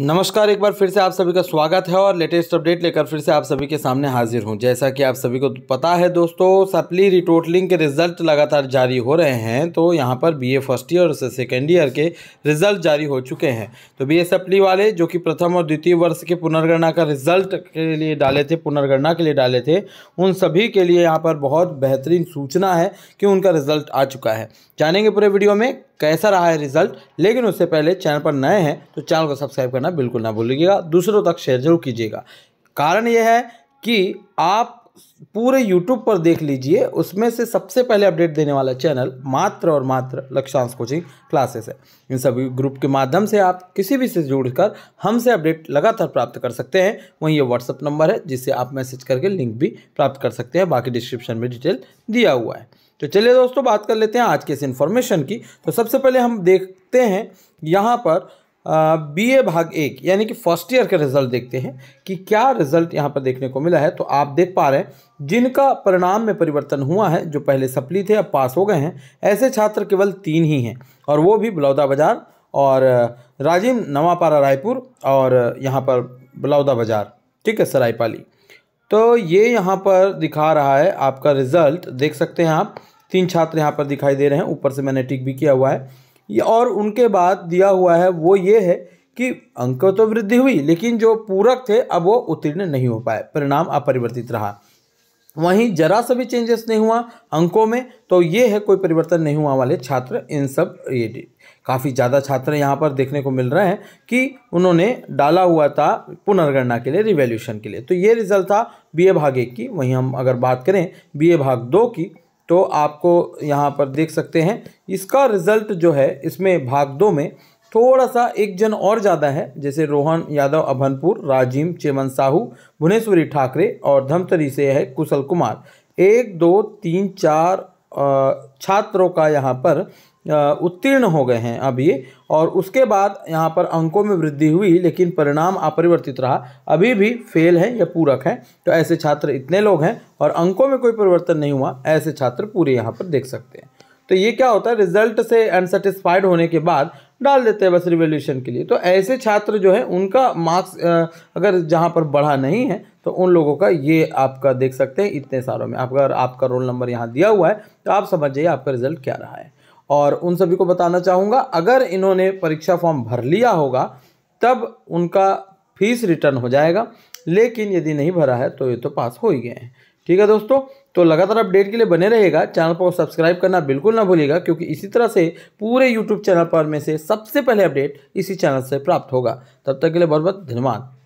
नमस्कार एक बार फिर से आप सभी का स्वागत है और लेटेस्ट अपडेट लेकर फिर से आप सभी के सामने हाजिर हूं जैसा कि आप सभी को पता है दोस्तों सप्ली रिटोटलिंग के रिजल्ट लगातार जारी हो रहे हैं तो यहां पर बीए फर्स्ट ईयर से सेकेंड ईयर के रिजल्ट जारी हो चुके हैं तो बीए सप्ली वाले जो कि प्रथम और द्वितीय वर्ष के पुनर्गणना का रिजल्ट के लिए डाले थे पुनर्गणना के लिए डाले थे उन सभी के लिए यहाँ पर बहुत बेहतरीन सूचना है कि उनका रिजल्ट आ चुका है जानेंगे पूरे वीडियो में कैसा रहा है रिजल्ट लेकिन उससे पहले चैनल पर नए हैं तो चैनल को सब्सक्राइब करना बिल्कुल ना भूलिएगा दूसरों तक शेयर जरूर कीजिएगा कारण यह है कि आप पूरे यूट्यूब पर देख लीजिए उसमें से सबसे पहले अपडेट देने वाला चैनल मात्र और मात्र लक्षांश कोचिंग क्लासेस है इन सभी ग्रुप के माध्यम से आप किसी भी से जुड़कर हमसे अपडेट लगातार प्राप्त कर सकते हैं वहीं ये व्हाट्सअप नंबर है जिससे आप मैसेज करके लिंक भी प्राप्त कर सकते हैं बाकी डिस्क्रिप्शन में डिटेल दिया हुआ है तो चलिए दोस्तों बात कर लेते हैं आज के इस इन्फॉर्मेशन की तो सबसे पहले हम देखते हैं यहाँ पर बी ए भाग एक यानी कि फर्स्ट ईयर का रिजल्ट देखते हैं कि क्या रिजल्ट यहाँ पर देखने को मिला है तो आप देख पा रहे हैं जिनका परिणाम में परिवर्तन हुआ है जो पहले सप्ली थे अब पास हो गए हैं ऐसे छात्र केवल तीन ही हैं और वो भी बलौदा बाजार और राजीव नवापारा रायपुर और यहाँ पर बलौदा बाजार ठीक है सरायपाली तो ये यहाँ पर दिखा रहा है आपका रिजल्ट देख सकते हैं आप तीन छात्र यहाँ पर दिखाई दे रहे हैं ऊपर से मैंने टिक भी किया हुआ है और उनके बाद दिया हुआ है वो ये है कि अंक तो वृद्धि हुई लेकिन जो पूरक थे अब वो उत्तीर्ण नहीं हो पाए परिणाम अपरिवर्तित रहा वहीं जरा सा भी चेंजेस नहीं हुआ अंकों में तो ये है कोई परिवर्तन नहीं हुआ वाले छात्र इन सब ये काफ़ी ज़्यादा छात्र यहाँ पर देखने को मिल रहे हैं कि उन्होंने डाला हुआ था पुनर्गणना के लिए रिवोल्यूशन के लिए तो ये रिजल्ट था बीए भाग एक की वहीं हम अगर बात करें बीए भाग दो की तो आपको यहाँ पर देख सकते हैं इसका रिज़ल्ट जो है इसमें भाग दो में थोड़ा सा एक जन और ज़्यादा है जैसे रोहन यादव अभनपुर राजीव चेमन साहू भुवनेश्वरी ठाकरे और धमतरी से है कुशल कुमार एक दो तीन चार छात्रों का यहाँ पर उत्तीर्ण हो गए हैं अभी ये और उसके बाद यहाँ पर अंकों में वृद्धि हुई लेकिन परिणाम अपरिवर्तित रहा अभी भी फेल है या पूरक है तो ऐसे छात्र इतने लोग हैं और अंकों में कोई परिवर्तन नहीं हुआ ऐसे छात्र पूरे यहाँ पर देख सकते हैं तो ये क्या होता है रिजल्ट से अनसेटिस्फाइड होने के बाद डाल देते हैं बस रिवोल्यूशन के लिए तो ऐसे छात्र जो है उनका मार्क्स अगर जहाँ पर बढ़ा नहीं है तो उन लोगों का ये आपका देख सकते हैं इतने सालों में अगर आपका रोल नंबर यहाँ दिया हुआ है तो आप समझ जाइए आपका रिजल्ट क्या रहा है और उन सभी को बताना चाहूँगा अगर इन्होंने परीक्षा फॉर्म भर लिया होगा तब उनका फीस रिटर्न हो जाएगा लेकिन यदि नहीं भरा है तो ये तो पास हो ही गए हैं ठीक है दोस्तों तो लगातार अपडेट के लिए बने रहेगा चैनल पर सब्सक्राइब करना बिल्कुल ना भूलिएगा क्योंकि इसी तरह से पूरे यूट्यूब चैनल पर में से सबसे पहले अपडेट इसी चैनल से प्राप्त होगा तब तक के लिए बहुत बहुत धन्यवाद